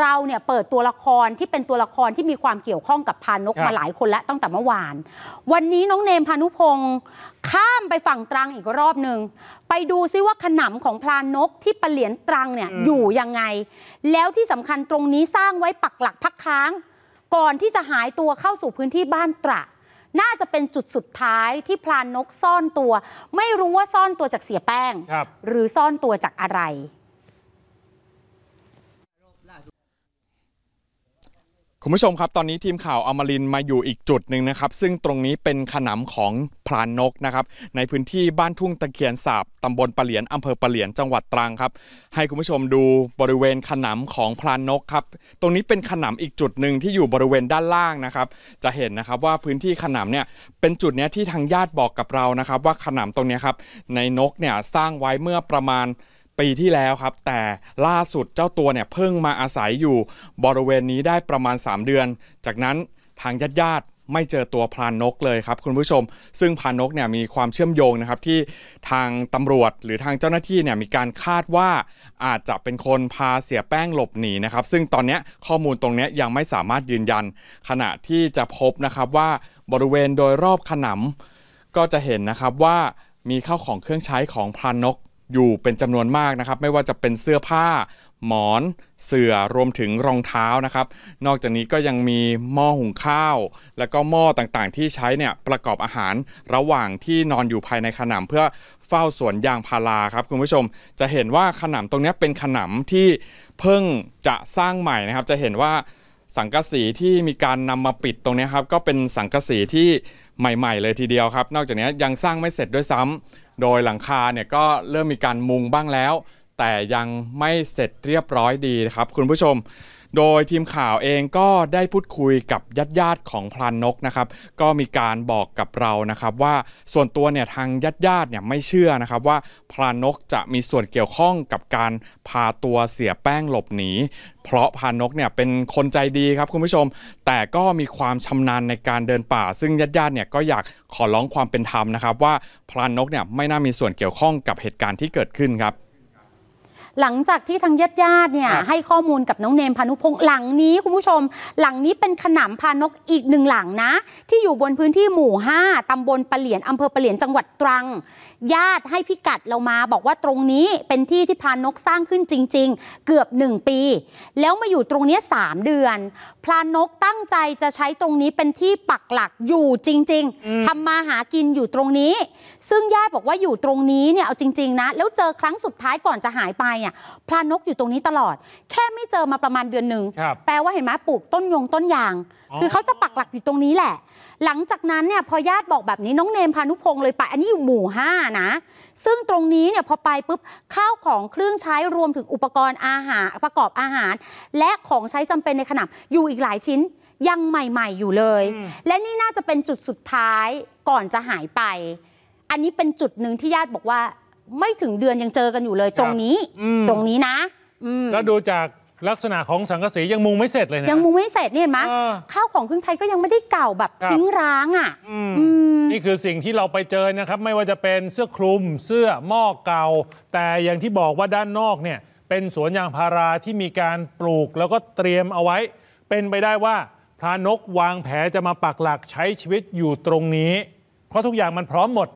เราเนี่ยเปิดตัวละครที่เป็นตัวละครที่มีความเกี่ยวข้องกับพานกมาหลายคนแล้วตั้งแต่เมื่อวาน วันนี้น้องเนมพานุพงศ์ข้ามไปฝั่งตรังอีกรอบหนึ่งไปดูซิว่าขนำของพานนกที่ปะเหลียนตรังเนี่ยอยู่ยังไง แล้วที่สำคัญตรงนี้สร้างไว้ปักหลักพักค้างก่อนที่จะหายตัวเข้าสู่พื้นที่บ้านตระ น่าจะเป็นจุดสุดท้ายที่พานนกซ่อนตัว ไม่รู้ว่าซ่อนตัวจากเสียแป้ง หรือซ่อนตัวจากอะไรคุณผู้ชมครับตอนนี้ทีมข่าวอมรินมาอยู่อีกจุดหนึ่งนะครับซึ่งตรงนี้เป็นขนาของพรานนกนะครับในพื้นที่บ้านทุ่งตะเคียนสาบตำบลปะเหลียนอำเภอปะเหลียนจังหวัดตรังครับ ให้คุณผู้ชมดูบริเวณขนาของพรานนกครับตรงนี้เป็นขนาอีกจุดหนึ่งที่อยู่บริเวณด้านล่างนะครับจะเห็นนะครับว่าพื้นที่ขนาเนี่ยเป็นจุดเนี้ยที่ทางญาติบอกกับเรานะครับว่าขนาตรงนี้ครับในนกเนี่ยสร้างไว้เมื่อประมาณปีที่แล้วครับ แต่ล่าสุดเจ้าตัวเนี่ย เพิ่งมาอาศัยอยู่บริเวณนี้ได้ประมาณ 3 เดือน จากนั้นทางญาติญาติไม่เจอตัวพรานนกเลยครับคุณผู้ชม ซึ่งพรานนกเนี่ยมีความเชื่อมโยงนะครับที่ทางตำรวจหรือทางเจ้าหน้าที่เนี่ยมีการคาดว่า อาจจะเป็นคนพาเสียแป้งหลบหนีนะครับ ซึ่งตอนนี้ข้อมูลตรงนี้ยังไม่สามารถยืนยันขณะที่จะพบนะครับว่าบริเวณโดยรอบขนำก็จะเห็นนะครับว่ามีข้าวของเครื่องใช้ของพรานนกอยู่เป็นจำนวนมากนะครับ ไม่ว่าจะเป็นเสื้อผ้าหมอนเสื่อรวมถึงรองเท้านะครับ นอกจากนี้ก็ยังมีหม้อหุงข้าว และก็หม้อต่างๆที่ใช้เนี่ยประกอบอาหารระหว่างที่นอนอยู่ภายในขนำเพื่อเฝ้าสวนยางพาราครับคุณผู้ชม จะเห็นว่าขนำตรงนี้เป็นขนำที่เพิ่งจะสร้างใหม่นะครับ จะเห็นว่าสังกะสีที่มีการนำมาปิดตรงนี้ครับ ก็เป็นสังกะสีที่ใหม่ๆเลยทีเดียวครับ นอกจากนี้ยังสร้างไม่เสร็จด้วยซ้ำ โดยหลังคาเนี่ยก็เริ่มมีการมุงบ้างแล้ว แต่ยังไม่เสร็จเรียบร้อยดีครับคุณผู้ชมโดยทีมข่าวเองก็ได้พูดคุยกับญาติญาติของพลานนกนะครับ ก็มีการบอกกับเรานะครับว่าส่วนตัวเนี่ยทางญาติญาติเนี่ยไม่เชื่อนะครับว่าพลานนกจะมีส่วนเกี่ยวข้องกับการพาตัวเสียแป้งหลบหนีเพราะพานกเนี่ยเป็นคนใจดีครับคุณผู้ชม แต่ก็มีความชำนาญในการเดินป่า ซึ่งญาติญาติเนี่ยก็อยากขอร้องความเป็นธรรมนะครับ ว่าพลานนกเนี่ยไม่น่ามีส่วนเกี่ยวข้องกับเหตุการณ์ที่เกิดขึ้นครับหลังจากที่ทางญาติญาติเนี่ยให้ข้อมูลกับน้องเนมพานุพงศ์หลังนี้คุณผู้ชม หลังนี้เป็นขนำพานกอีกหนึ่งหลังนะ ที่อยู่บนพื้นที่หมู่ 5ตำบลปะเหลียนอำเภอปะเหลียนจังหวัดตรัง ญาติให้พิกัดเรามาบอกว่าตรงนี้เป็นที่ที่พานกสร้างขึ้นจริง ๆ เกือบ1ปี แล้วมาอยู่ตรงนี้3เดือน พานนกตั้งใจจะใช้ตรงนี้เป็นที่ปักหลักอยู่จริง ๆ ทำมาหากินอยู่ตรงนี้ซึ่งญาติบอกว่าอยู่ตรงนี้เนี่ยเอาจริงๆนะแล้วเจอครั้งสุดท้ายก่อนจะหายไปเนี่ยพลานกอยู่ตรงนี้ตลอด แค่ไม่เจอมาประมาณเดือนหนึ่งแปลว่าเห็นไหมปลูกต้นยงต้นยาง คือเขาจะปักหลักอยู่ตรงนี้แหละ หลังจากนั้นเนี่ยพอญาติบอกแบบนี้น้องเนมพานุพงศ์เลยไปอันนี้อยู่หมู่ห้านะซึ่งตรงนี้เนี่ยพอไปปุ๊บข้าวของเครื่องใช้รวมถึงอุปกรณ์อาหารประกอบอาหาร และของใช้จำเป็นในขนำอยู่อีกหลายชิ้นยังใหม่ๆ อยู่เลย และนี่น่าจะเป็นจุดสุดท้ายก่อนจะหายไปอันนี้เป็นจุดหนึ่งที่ญาติบอกว่า ไม่ถึงเดือนยังเจอกันอยู่เลยตรงนี้ ตรงนี้นะแล้วดูจากลักษณะของสังกะสียังมุงไม่เสร็จเลยนะยังมุงไม่เสร็จเนี่ยมั้ยข้าวของเครื่องใช้ก็ยังไม่ได้เก่าแบบทิ้งร้างอ่ะนี่คือสิ่งที่เราไปเจอนะครับ ไม่ว่าจะเป็นเสื้อคลุม เสื้อหม้อเก่า แต่อย่างที่บอกว่าด้านนอกเนี่ย เป็นสวนยางพาราที่มีการปลูก แล้วก็เตรียมเอาไว้ เป็นไปได้ว่าพรานกวางแผลจะมาปักหลักใช้ชีวิตอยู่ตรงนี้ เพราะทุกอย่างมันพร้อมหมด